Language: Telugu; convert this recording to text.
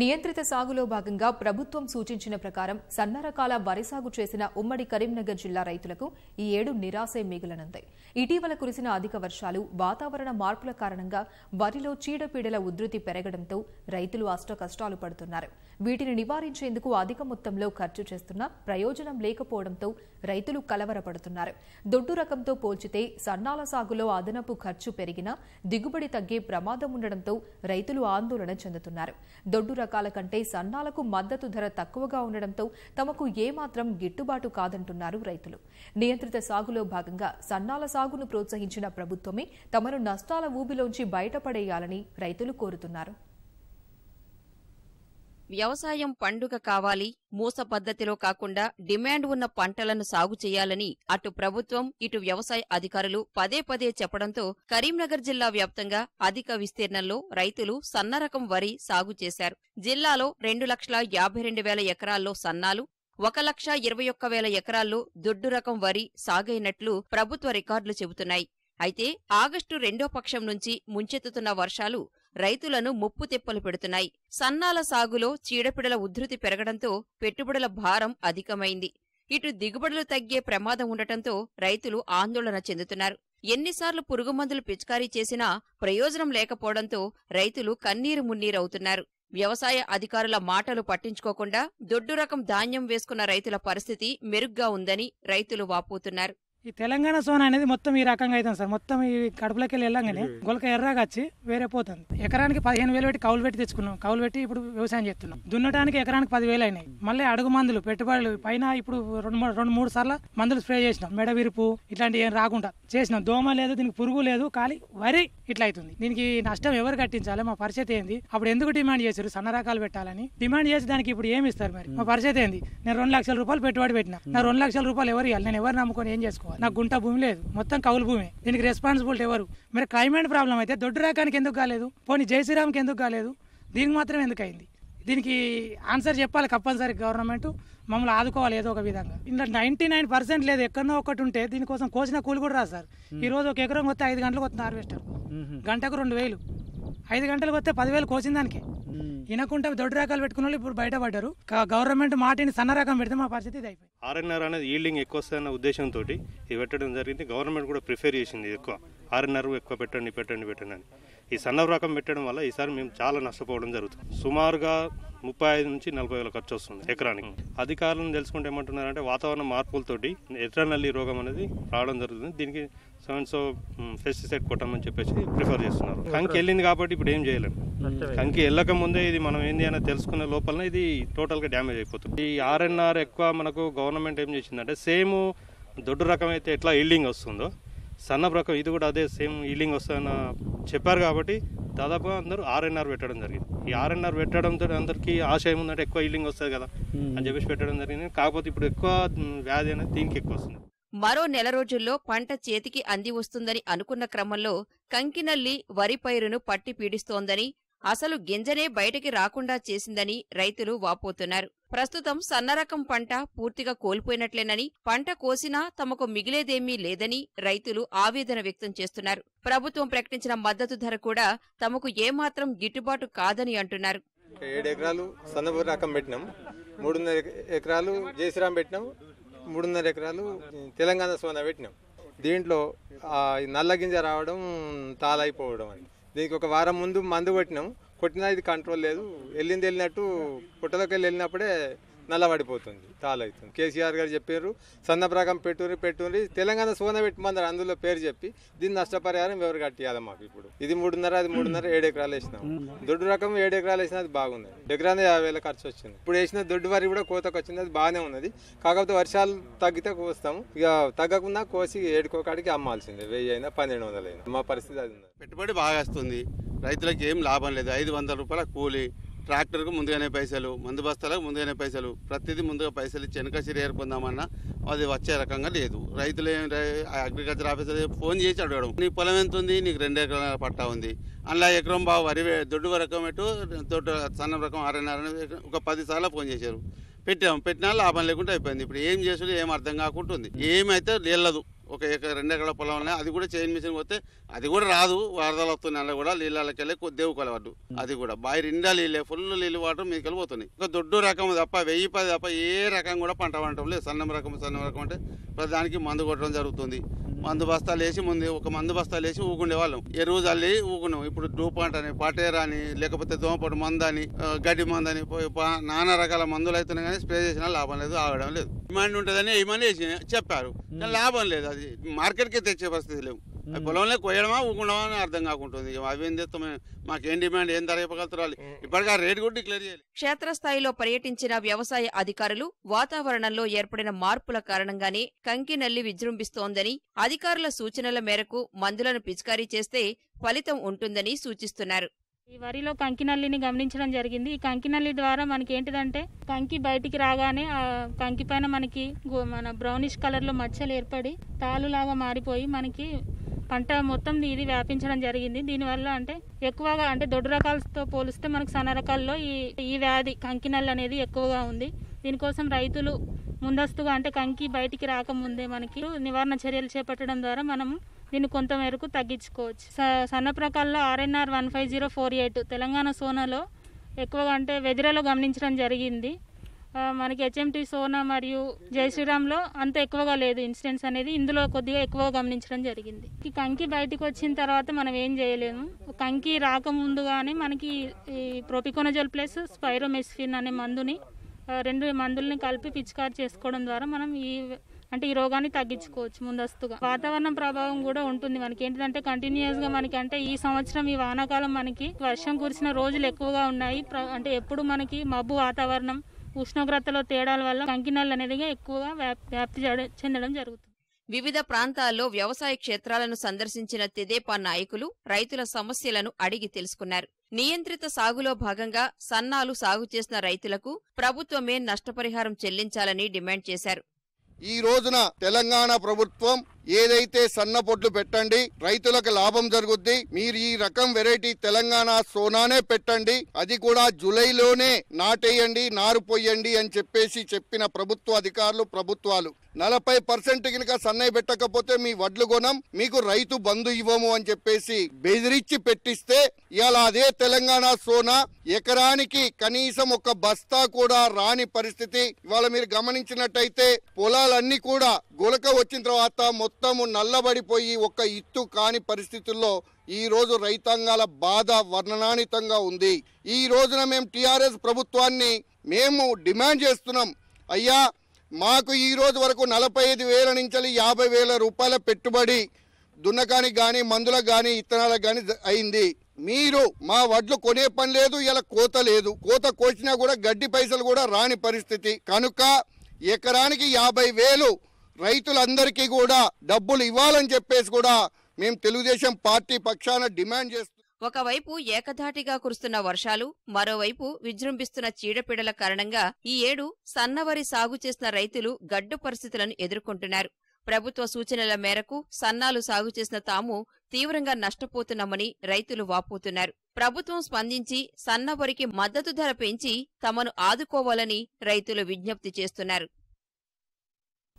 నియంత్రిత సాగులో భాగంగా ప్రభుత్వం సూచించిన ప్రకారం సన్న రకాల వరి సాగు చేసిన ఉమ్మడి కరీంనగర్ జిల్లా రైతులకు ఈ ఏడు నిరాశే మిగిలనుంది ఇటీవల కురిసిన అధిక వర్షాలు వాతావరణ మార్పుల కారణంగా వరిలో చీడపీడల ఉధృతి పెరగడంతో రైతులు అష్ట కష్టాలు పడుతున్నారు వీటిని నివారించేందుకు అధిక మొత్తంలో ఖర్చు చేస్తున్నా ప్రయోజనం లేకపోవడంతో రైతులు కలవరపడుతున్నారు దొడ్డు రకంతో పోల్చితే సన్నాల సాగులో అదనపు ఖర్చు పెరిగినా దిగుబడి తగ్గే ప్రమాదం ఉండడంతో రైతులు ఆందోళన చెందుతున్నారు దొడ్డు రకాల కంటే సన్నాలకు మద్దతు ధర తక్కువగా ఉండడంతో తమకు ఏమాత్రం గిట్టుబాటు కాదంటున్నారు రైతులు నియంత్రిత సాగులో భాగంగా సన్నాల సాగును ప్రోత్సహించిన ప్రభుత్వమే తమను నష్టాల ఊబిలోంచి బయటపడేయాలని రైతులు కోరుతున్నారు వ్యవసాయం పండుగ కావాలి మూస పద్ధతిలో కాకుండా డిమాండ్ ఉన్న పంటలను సాగు చేయాలని అటు ప్రభుత్వం ఇటు వ్యవసాయ అధికారులు పదే పదే చెప్పడంతో కరీంనగర్ జిల్లా వ్యాప్తంగా అధిక విస్తీర్ణంలో రైతులు సన్నరకం వరి సాగు చేశారు జిల్లాలో రెండు లక్షల యాభై రెండు వేల ఎకరాల్లో సన్నాలు ఒక లక్ష ఇరవై ఒక్క వేల ఎకరాల్లో దొడ్డు రకం వరి సాగైనట్లు ప్రభుత్వ రికార్డులు చెబుతున్నాయి అయితే ఆగస్టు రెండో పక్షం నుంచి ముంచెత్తుతున్న వర్షాలు రైతులను ముప్పు తెప్పలు పెడుతున్నాయి సన్నాల సాగులో చీడపిడల ఉధృతి పెరగడంతో పెట్టుబడుల భారం అధికమైంది ఇటు దిగుబడులు తగ్గే ప్రమాదం ఉండటంతో రైతులు ఆందోళన చెందుతున్నారు ఎన్నిసార్లు పురుగుమందులు పిచికారీ చేసినా ప్రయోజనం లేకపోవడంతో రైతులు కన్నీరు మున్నీరవుతున్నారు వ్యవసాయ అధికారుల మాటలు పట్టించుకోకుండా దొడ్డు రకం ధాన్యం వేసుకున్న రైతుల పరిస్థితి మెరుగ్గా ఉందని రైతులు వాపోతున్నారు ఈ తెలంగాణ సోన అనేది మొత్తం ఈ రకంగా అవుతుంది సార్ మొత్తం ఈ కడుపులోకి వెళ్ళి వెళ్ళంగానే గొలక ఎర్రగా వచ్చి వేరే పోతుంది ఎకరానికి పదిహేను వేలు పెట్టి కౌలు పెట్టి తెచ్చుకున్నాం కౌలు పెట్టి ఇప్పుడు వ్యవసాయం చేస్తున్నాం దున్నటానికి ఎకరానికి పదివేలు అయినాయి మళ్ళీ అడుగు మందులు పెట్టుబడులు పైన ఇప్పుడు రెండు రెండు మూడు సార్లు మందులు స్ప్రే చేసినాం మెడ విరుపు ఇట్లాంటివి ఏం రాకుండా చేసినాం దోమ లేదు దీనికి పురుగు లేదు ఖాళీ వరి ఇట్లా అవుతుంది దీనికి నష్టం ఎవరు కట్టించాలి మా పరిస్థితి ఏంది అప్పుడు ఎందుకు డిమాండ్ చేశారు సన్న రకాలు పెట్టాలని డిమాండ్ చేసి దానికి ఇప్పుడు ఏమి ఇస్తారు మరి మా పరిస్థితి ఏంది నేను రెండు లక్షల రూపాయలు పెట్టుబడి పెట్టిన నా రెండు లక్షల రూపాయలు ఎవరు ఇవ్వాలి నేను ఎవరు నమ్ముకొని ఏం చేసుకో చేసుకోవాలి నాకు గుంట భూమి లేదు మొత్తం కౌలు భూమి దీనికి రెస్పాన్సిబిలిటీ ఎవరు మరి క్లైమేట్ ప్రాబ్లం అయితే దొడ్డు రకానికి ఎందుకు కాలేదు పోనీ జయశ్రీరామ్కి ఎందుకు కాలేదు దీనికి మాత్రం ఎందుకు అయింది దీనికి ఆన్సర్ చెప్పాలి కంపల్సరీ గవర్నమెంట్ మమ్మల్ని ఆదుకోవాలి ఏదో ఒక విధంగా ఇందులో నైన్టీ నైన్ పర్సెంట్ లేదు ఎక్కడో ఒకటి ఉంటే దీనికోసం కోసిన కూలి కూడా రాదు సార్ ఈ రోజు ఒక ఎకరం వస్తే ఐదు గంటలకు వస్తుంది హార్వెస్టర్ గంటకు రెండు వేలు ఐదు గంటలకు వస్తే పదివేలు కోసిన దానికి వినకుండా దొడ్డు రకాలు పెట్టుకున్న వాళ్ళు ఇప్పుడు బయటపడ్డారు గవర్నమెంట్ మాటిని సన్న రకం పెడితే మా పరిస్థితి ఇది అయిపోయింది ఆర్ఎన్ఆర్ అనేది ఈల్డింగ్ ఎక్కువ వస్తుందన్న ఉద్దేశంతో ఇది పెట్టడం జరిగింది గవర్నమెంట్ కూడా ప్రిఫేర్ చేసింది ఎక్కువ ఆరున్నర ఎక్కువ పెట్టండి పెట్టండి పెట్టండి అని ఈ సన్న రకం పెట్టడం వల్ల ఈసారి మేము చాలా నష్టపోవడం జరుగుతుంది సుమారుగా ముప్పై ఐదు నుంచి నలభై వేల ఖర్చు వస్తుంది ఎకరానికి అధికారులను తెలుసుకుంటే ఏమంటున్నారంటే వాతావరణ మార్పులతోటి ఎట్రనల్లీ రోగం అనేది రావడం జరుగుతుంది దీనికి సో పెస్టిసైడ్ కొట్టమని చెప్పేసి ప్రిఫర్ చేస్తున్నారు కంకి వెళ్ళింది కాబట్టి ఇప్పుడు ఏం చేయలేము కంకి వెళ్ళక ముందే ఇది మనం ఏంది అని తెలుసుకునే లోపలనే ఇది టోటల్గా డ్యామేజ్ అయిపోతుంది ఈ ఆర్ఎన్ఆర్ ఎక్కువ మనకు గవర్నమెంట్ ఏం చేసిందంటే సేమ్ దొడ్డు రకం అయితే ఎట్లా ఇల్డింగ్ వస్తుందో సన్నబ్రకం ఇది కూడా అదే సేమ్ హీలింగ్ వస్తుందని చెప్పారు కాబట్టి దాదాపుగా అందరూ ఆర్ఎన్ఆర్ పెట్టడం జరిగింది ఈ ఆర్ఎన్ఆర్ పెట్టడంతో అందరికీ ఆశ ఏముందంటే ఎక్కువ హీలింగ్ వస్తుంది కదా అని చెప్పేసి పెట్టడం జరిగింది కాకపోతే ఇప్పుడు ఎక్కువ వ్యాధి అనేది దీనికి ఎక్కువ వస్తుంది మరో నెల రోజుల్లో పంట చేతికి అంది వస్తుందని అనుకున్న క్రమంలో కంకినల్లి వరి పైరును పట్టి పీడిస్తోందని అసలు గింజనే బయటికి రాకుండా చేసిందని రైతులు వాపోతున్నారు ప్రస్తుతం సన్నరకం పంట పూర్తిగా కోల్పోయినట్లేనని పంట కోసినా తమకు మిగిలేదేమీ లేదని రైతులు ఆవేదన వ్యక్తం చేస్తున్నారు ప్రభుత్వం ప్రకటించిన మద్దతు ధర కూడా తమకు ఏమాత్రం గిట్టుబాటు కాదని అంటున్నారు సన్నపూర్ రకం పెట్టినాం మూడున్నర ఎకరాలు జయశ్రామ్ పెట్టినాం మూడున్నర ఎకరాలు తెలంగాణ సోనా పెట్టినాం దీంట్లో నల్ల గింజ రావడం తాలైపోవడం అని దీనికి ఒక వారం ముందు మందు కొట్టినాం కొట్టినా ఇది కంట్రోల్ లేదు వెళ్ళింది వెళ్ళినట్టు పుట్టలోకి వెళ్ళి వెళ్ళినప్పుడే నల్లబడిపోతుంది తాళవుతుంది కేసీఆర్ గారు చెప్పారు సన్నప్రకం పెట్టుని పెట్టుని తెలంగాణ సోన పెట్టుమందరు అందులో పేరు చెప్పి దీన్ని నష్టపరిహారం ఎవరు కట్టియాలి మాకు ఇప్పుడు ఇది మూడున్నర అది మూడున్నర ఏడు ఎకరాలు వేసినాం దొడ్డు రకం ఏడు ఎకరాలు వేసినా అది బాగుంది ఎకరానే యాభై వేల ఖర్చు వచ్చింది ఇప్పుడు వేసిన దొడ్డు వరి కూడా కోతకు వచ్చింది అది బాగానే ఉన్నది కాకపోతే వర్షాలు తగ్గితే కోస్తాము ఇక తగ్గకుండా కోసి ఏడుకోకాడికి అమ్మాల్సిందే వెయ్యి అయినా పన్నెండు వందలు మా పరిస్థితి అది పెట్టుబడి బాగా వస్తుంది రైతులకు ఏం లాభం లేదు ఐదు వందల రూపాయల కూలి ట్రాక్టర్కు ముందుగానే పైసలు మందు బస్తాలకు ముందుగానే పైసలు ప్రతిదీ ముందుగా పైసలు ఇచ్చి వెనకసిరి ఏర్పొందామన్నా అది వచ్చే రకంగా లేదు రైతులు అగ్రికల్చర్ ఆఫీసర్ ఫోన్ చేసి అడగడం నీ పొలం ఎంత ఉంది నీకు రెండు ఎకరాల పట్టా ఉంది అలా ఎకరం బాగా వరి దొడ్డు రకం ఎటు దొడ్డు సన్న రకం ఆర్ఎన్ఆర్ ఒక పది సార్లు ఫోన్ చేశారు పెట్టాము పెట్టినా లాభం లేకుండా అయిపోయింది ఇప్పుడు ఏం చేసుడు ఏం అర్థం కాకుండా ఉంది ఏమైతే లేదు ఒక ఎకర రెండు ఎకరాల పొలం ఉన్నాయి అది కూడా చైన్ మిషన్ పోతే అది కూడా రాదు వరదలు వస్తున్నాయి కూడా నీళ్ళకి వెళ్ళి దేవు అది కూడా బాయి నిండా నీళ్ళే ఫుల్ నీళ్ళు వాటర్ మీకు వెళ్ళిపోతున్నాయి ఇంకా దొడ్డు రకం తప్ప వెయ్యి పది తప్ప ఏ రకం కూడా పంట పండటం లేదు సన్నం రకం సన్నం రకం అంటే దానికి మందు కొట్టడం జరుగుతుంది మందు బస్తాలు వేసి ముందు ఒక మందు బస్తాలు వేసి ఏ రోజు అల్లి ఊకున్నాం ఇప్పుడు డూపాంట్ అని పటేరా అని లేకపోతే దోమపడు మందు అని గడ్డి మందు అని నానా రకాల మందులు అవుతున్నాయి కానీ స్ప్రే చేసినా లాభం లేదు ఆగడం లేదు డిమాండ్ ఉంటుందని ఏమని చెప్పారు లాభం లేదు అది మార్కెట్కి తెచ్చే పరిస్థితి లేవు పొలంలో కొయ్యడమా ఊకుండమా అని అర్థం కాకుంటుంది అవేం చేస్తాం ఏం డిమాండ్ ఏం ధర ఇవ్వగలుగుతారు ఇప్పటికే ఆ రేటు కూడా డిక్లేర్ చేయాలి క్షేత్రస్థాయిలో పర్యటించిన వ్యవసాయ అధికారులు వాతావరణంలో ఏర్పడిన మార్పుల కారణంగానే కంకి నల్లి విజృంభిస్తోందని అధికారుల సూచనల మేరకు మందులను పిచికారీ చేస్తే ఫలితం ఉంటుందని సూచిస్తున్నారు ఈ వరిలో కంకినల్లిని గమనించడం జరిగింది ఈ కంకినల్లి ద్వారా మనకి ఏంటిదంటే కంకి బయటికి రాగానే ఆ కంకి పైన మనకి మన బ్రౌనిష్ కలర్లో మచ్చలు ఏర్పడి తాలులాగా మారిపోయి మనకి పంట మొత్తం ఇది వ్యాపించడం జరిగింది దీనివల్ల అంటే ఎక్కువగా అంటే దొడ్డు రకాలతో పోలిస్తే మనకు సన్న రకాల్లో ఈ ఈ వ్యాధి కంకినల్ అనేది ఎక్కువగా ఉంది దీనికోసం రైతులు ముందస్తుగా అంటే కంకి బయటికి రాకముందే మనకి నివారణ చర్యలు చేపట్టడం ద్వారా మనము దీన్ని కొంత మేరకు తగ్గించుకోవచ్చు సన్న ప్రకాల్లో RNR one five zero four eight Telangana సోనాలో ఎక్కువగా అంటే వెదిరలో గమనించడం జరిగింది మనకి హెచ్ఎంటీ సోనా మరియు జయశ్రీరామ్లో అంత ఎక్కువగా లేదు ఇన్సిడెంట్స్ అనేది ఇందులో కొద్దిగా ఎక్కువగా గమనించడం జరిగింది ఈ కంకి బయటకు వచ్చిన తర్వాత మనం ఏం చేయలేము కంకి రాకముందుగానే మనకి ఈ ప్రోపికోనజోల్ ప్లస్ స్పైరోమెస్ఫిన్ అనే మందుని రెండు మందుల్ని కలిపి పిచికారు చేసుకోవడం ద్వారా మనం ఈ అంటే ఈ రోగాన్ని తగ్గించుకోవచ్చు ముందస్తుగా వాతావరణం ప్రభావం కూడా ఉంటుంది మనకి ఏంటంటే కంటిన్యూస్గా మనకి అంటే ఈ సంవత్సరం ఈ వానాకాలం మనకి వర్షం కురిసిన రోజులు ఎక్కువగా ఉన్నాయి అంటే ఎప్పుడు మనకి మబ్బు వాతావరణం ఉష్ణోగ్రతలో తేడాల వల్ల కంకినాలు అనేది ఎక్కువగా వ్యాప్తి చెందడం జరుగుతుంది వివిధ ప్రాంతాల్లో వ్యవసాయ క్షేత్రాలను సందర్శించిన తెదేపా నాయకులు రైతుల సమస్యలను అడిగి తెలుసుకున్నారు నియంత్రిత సాగులో భాగంగా సన్నాలు సాగు చేసిన రైతులకు ప్రభుత్వమే నష్టపరిహారం చెల్లించాలని డిమాండ్ చేశారు ఈ రోజున తెలంగాణ ప్రభుత్వం ఏదైతే సన్న పొట్లు పెట్టండి రైతులకు లాభం జరుగుద్ది మీరు ఈ రకం వెరైటీ తెలంగాణ సోనానే పెట్టండి అది కూడా జూలైలోనే నాటేయండి నారు పోయండి అని చెప్పేసి చెప్పిన ప్రభుత్వ అధికారులు ప్రభుత్వాలు నలభై పర్సెంట్ కనుక సన్నై పెట్టకపోతే మీ వడ్లు కొనం మీకు రైతు బంధు ఇవ్వము అని చెప్పేసి బెదిరించి పెట్టిస్తే ఇలా అదే తెలంగాణ సోనా ఎకరానికి కనీసం ఒక బస్తా కూడా రాని పరిస్థితి ఇవాళ మీరు గమనించినట్టయితే పొలాలన్నీ కూడా గులక వచ్చిన తర్వాత మొత్తం మొత్తము నల్లబడిపోయి ఒక్క ఇత్తు కాని పరిస్థితుల్లో ఈరోజు రైతాంగాల బాధ వర్ణనానితంగా ఉంది ఈ రోజున మేము టీఆర్ఎస్ ప్రభుత్వాన్ని మేము డిమాండ్ చేస్తున్నాం అయ్యా మాకు ఈ రోజు వరకు నలభై ఐదు వేల నుంచి యాభై వేల రూపాయల పెట్టుబడి దున్నకానికి కానీ మందులకు కానీ ఇత్తనాలకు కానీ అయింది మీరు మా వడ్లు కొనే పని లేదు ఇలా కోత లేదు కోత కోసినా కూడా గడ్డి పైసలు కూడా రాని పరిస్థితి కనుక ఎకరానికి యాభై వేలు రైతులందరికీ కూడా డబ్బులు ఇవ్వాలని చెప్పేసి కూడా మేము తెలుగుదేశం పార్టీ పక్షాన డిమాండ్ చేస్తాం ఒకవైపు ఏకధాటిగా కురుస్తున్న వర్షాలు మరోవైపు విజృంభిస్తున్న చీడపీడల కారణంగా ఈ ఏడు సన్నవరి సాగు చేసిన రైతులు గడ్డు పరిస్థితులను ఎదుర్కొంటున్నారు ప్రభుత్వ సూచనల మేరకు సన్నాలు సాగు చేసిన తాము తీవ్రంగా నష్టపోతున్నామని రైతులు వాపోతున్నారు ప్రభుత్వం స్పందించి సన్నవరికి మద్దతు ధర పెంచి తమను ఆదుకోవాలని రైతులు విజ్ఞప్తి చేస్తున్నారు